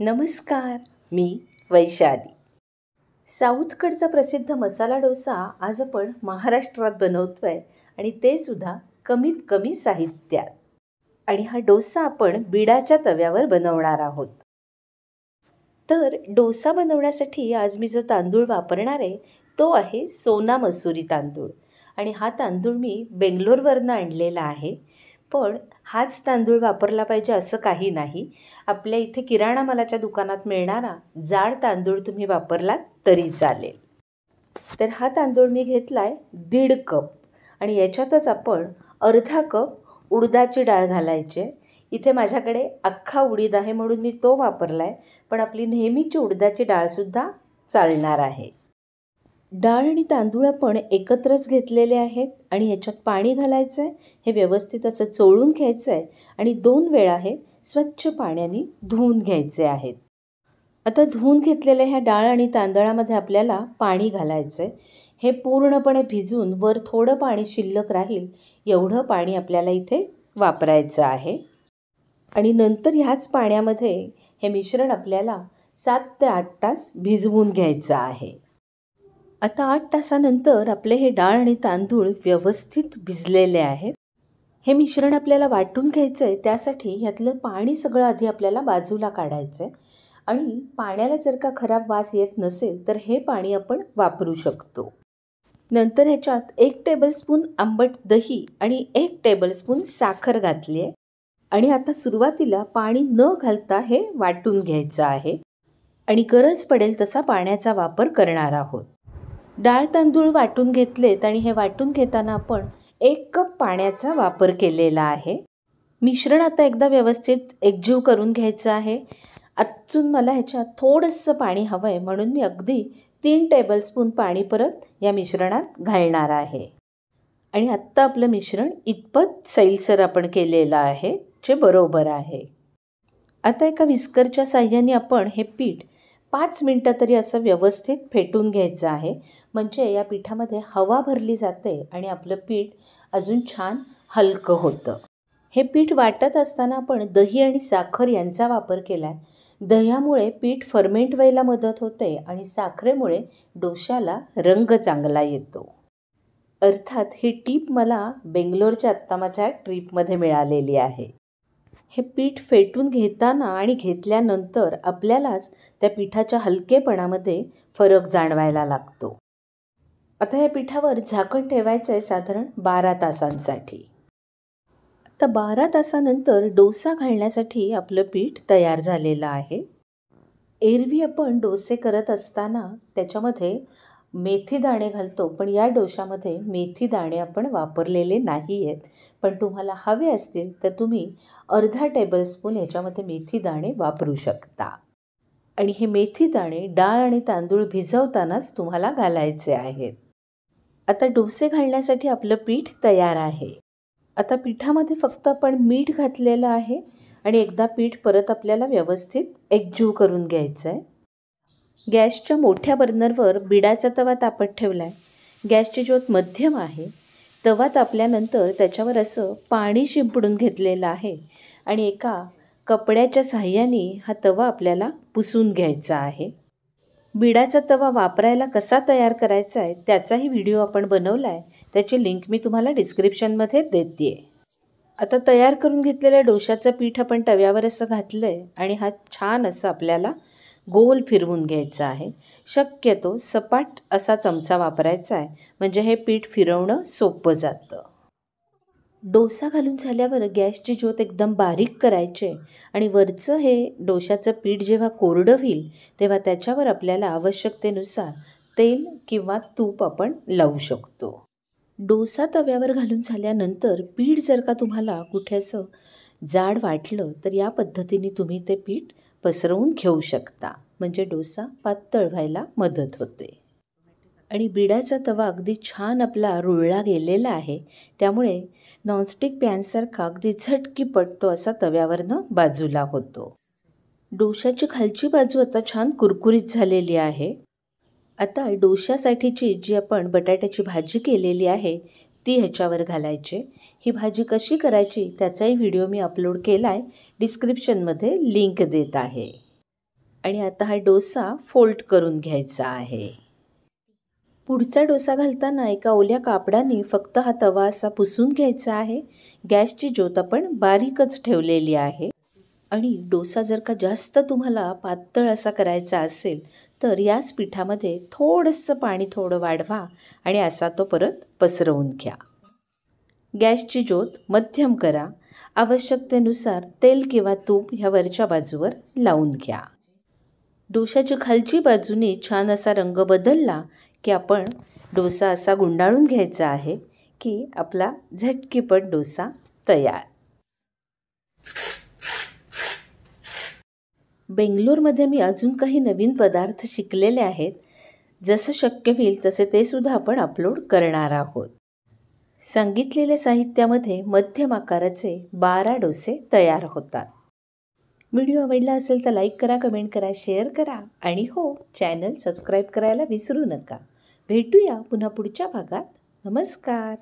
नमस्कार मी वैशाली साऊथकडचा प्रसिद्ध मसाला डोसा आज आपण महाराष्ट्रात बनवतो आहे आणि ते सुद्धा कमीत कमी साहित्यात आणि हा डोसा आपण बिडाच्या तव्यावर बनवणार आहोत तर डोसा बनवण्यासाठी आज मी जो तांदूळ वापरणार आहे तो आहे सोना मसुरी तांदूळ आणि हा तांदूळ मी बेंगलोरवरनं आणलेला आहे पण हाच तांदूळ वापरला पाहिजे असं काही नाही आपल्या इथे किराणा मालाच्या दुकानात मिळणारा जाड तांदूळ तुम्ही वापरलात तरी चालेल तर हा तांदूळ मी घेतला आहे दीड कप आणि याच्यातच आपण अर्धा कप उडदाची डाळ घालायचे इथे माझ्याकडे अख्खा उडीद आहे म्हणून मी तो वापरला आहे पण आपली नेहमीची उडदाची डाळसुद्धा चालणार आहे डाळ आणि तांदूळ आपण एकत्रच घेतलेले आहेत आणि ह्याच्यात पाणी घालायचं आहे हे व्यवस्थित असं चोळून घ्यायचं आहे आणि दोन वेळा हे स्वच्छ पाण्याने धुवून घ्यायचे आहेत आता धुवून घेतलेल्या ह्या डाळ आणि तांदळामध्ये आपल्याला पाणी घालायचं आहे हे पूर्णपणे भिजून वर थोडं पाणी शिल्लक राहील एवढं पाणी आपल्याला इथे वापरायचं आहे आणि नंतर ह्याच पाण्यामध्ये हे मिश्रण आपल्याला सात ते आठ तास भिजवून घ्यायचं आहे आता आठ तासानंतर आपले हे डाळ आणि तांदूळ व्यवस्थित भिजलेले आहेत हे मिश्रण आपल्याला वाटून घ्यायचं आहे त्यासाठी ह्यातलं पाणी सगळं आधी आपल्याला बाजूला काढायचं आहे आणि पाण्याला जर का खराब वास येत नसेल तर हे पाणी आपण वापरू शकतो नंतर ह्याच्यात एक टेबलस्पून आंबट दही आणि एक टेबलस्पून साखर घातली आहे आणि आता सुरुवातीला पाणी न घालता हे वाटून घ्यायचं आहे आणि गरज पडेल तसा पाण्याचा वापर करणार आहोत डाळ तांदूळ वाटून घेतलेत आणि हे वाटून घेताना आपण एक कप पाण्याचा वापर केलेला आहे मिश्रण आता एकदा व्यवस्थित एकजीव करून घ्यायचं आहे अजून मला ह्याच्यात थोडंसं पाणी हवं आहे म्हणून मी अगदी तीन टेबलस्पून पाणी परत या मिश्रणात घालणार आहे आणि आत्ता आपलं मिश्रण इतपत सैलसर आपण केलेलं आहे जे बरोबर आहे आता एका विस्करच्या साह्याने आपण हे पीठ पाच मिनटं तरी असं व्यवस्थित फेटून घ्यायचं आहे म्हणजे या पिठामध्ये हवा भरली जाते आणि आपलं पीठ अजून छान हलकं होतं हे पीठ वाटत असताना आपण दही आणि साखर यांचा वापर केला आहे दह्यामुळे पीठ फर्मेंट व्हायला मदत होते आणि साखरेमुळे डोशाला रंग चांगला येतो अर्थात ही टीप मला बेंगलोरच्या आत्ता माझ्या ट्रीपमध्ये मिळालेली आहे हे पीठ फेटून घेताना आणि घेतल्यानंतर आपल्यालाच त्या पिठाच्या हलकेपणामध्ये फरक जाणवायला लागतो आता या पिठावर झाकण ठेवायचं आहे साधारण बारा तासांसाठी आता बारा तासानंतर डोसा घालण्यासाठी आपलं पीठ तयार झालेलं आहे एरवी आपण डोसे करत असताना त्याच्यामध्ये मेथी दाणे घालतो पण या डोशामध्ये मेथी दाणे आपण वापरलेले नाही आहेत पण तुम्हाला हवे असतील तर तुम्ही अर्धा टेबलस्पून ह्याच्यामध्ये मेथी दाणे वापरू शकता आणि हे मेथी दाणे डाळ आणि तांदूळ भिजवतानाच तुम्हाला घालायचे आहेत आता डोसे घालण्यासाठी आपलं पीठ तयार आहे आता पिठामध्ये फक्त आपण मीठ घातलेलं आहे आणि एकदा पीठ परत आपल्याला व्यवस्थित एकजीव करून घ्यायचं आहे गॅसच्या मोठ्या बर्नरवर बिडाचा तवा तापत ठेवला आहे गॅसची ज्योत मध्यम आहे तवा तापल्यानंतर त्याच्यावर असं पाणी शिंपडून घेतलेलं आहे आणि एका कपड्याच्या सहाय्याने हा तवा आपल्याला पुसून घ्यायचा आहे बिडाचा तवा वापरायला कसा तयार करायचा आहे त्याचाही व्हिडिओ आपण बनवला आहे त्याची लिंक मी तुम्हाला डिस्क्रिप्शनमध्ये देते आहे आता तयार करून घेतलेल्या डोशाचं पीठ आपण तव्यावर असं घातलं आहे आणि हा छान असं आपल्याला गोल फिरवून घ्यायचा आहे शक्यतो सपाट असा चमचा वापरायचा आहे म्हणजे हे पीठ फिरवणं सोपं जातं डोसा घालून झाल्यावर गॅसची ज्योत एकदम बारीक करायचे आणि वरचं हे डोशाचं पीठ जेव्हा कोरडं होईल तेव्हा त्याच्यावर आपल्याला आवश्यकतेनुसार तेल किंवा तूप आपण लावू शकतो डोसा तव्यावर घालून झाल्यानंतर पीठ जर का तुम्हाला कुठे जाड वाटलं तर या पद्धतीने तुम्ही ते पीठ पसरवून घेऊ शकता म्हणजे डोसा पातळ व्हायला मदत होते आणि बिडाचा तवा अगदी छान आपला रुळला गेलेला आहे त्यामुळे नॉनस्टिक पॅनसारखा अगदी झटकी पडतो असा तव्यावरनं बाजूला होतो डोशाची खालची बाजू आता छान कुरकुरीत झालेली आहे आता डोशासाठीची जी आपण बटाट्याची भाजी केलेली आहे ती ह्याच्यावर घालायची ही भाजी कशी करायची त्याचाही व्हिडिओ मी अपलोड केला आहे डिस्क्रिप्शनमध्ये लिंक देत आहे आणि आता हा डोसा फोल्ड करून घ्यायचा आहे पुढचा डोसा घालताना एका ओल्या कापडाने फक्त हा तवा असा पुसून घ्यायचा आहे गॅसची ज्योत आपण बारीकच ठेवलेली आहे आणि डोसा जर का जास्त तुम्हाला पातळ असा करायचा असेल तर याच पिठामध्ये थोडंसं पाणी थोडं वाढवा आणि असा तो परत पसरवून घ्या गॅसची ज्योत मध्यम करा आवश्यकतेनुसार तेल किंवा तूप ह्या वरच्या बाजूवर लावून घ्या डोशाची खालची बाजूने छान असा रंग बदलला की आपण डोसा असा गुंडाळून घ्यायचा आहे की आपला झटकीपट डोसा तयार बेंगलोरमध्ये मी अजून काही नवीन पदार्थ शिकलेले आहेत जसं शक्य होईल तसे ते सुद्धा आपण अपलोड करणार आहोत सांगितलेल्या साहित्यामध्ये मध्यम आकाराचे बारा डोसे तयार होतात व्हिडिओ आवडला असेल तर लाईक करा कमेंट करा शेअर करा आणि हो चॅनल सबस्क्राईब करायला विसरू नका भेटूया पुन्हा पुढच्या भागात नमस्कार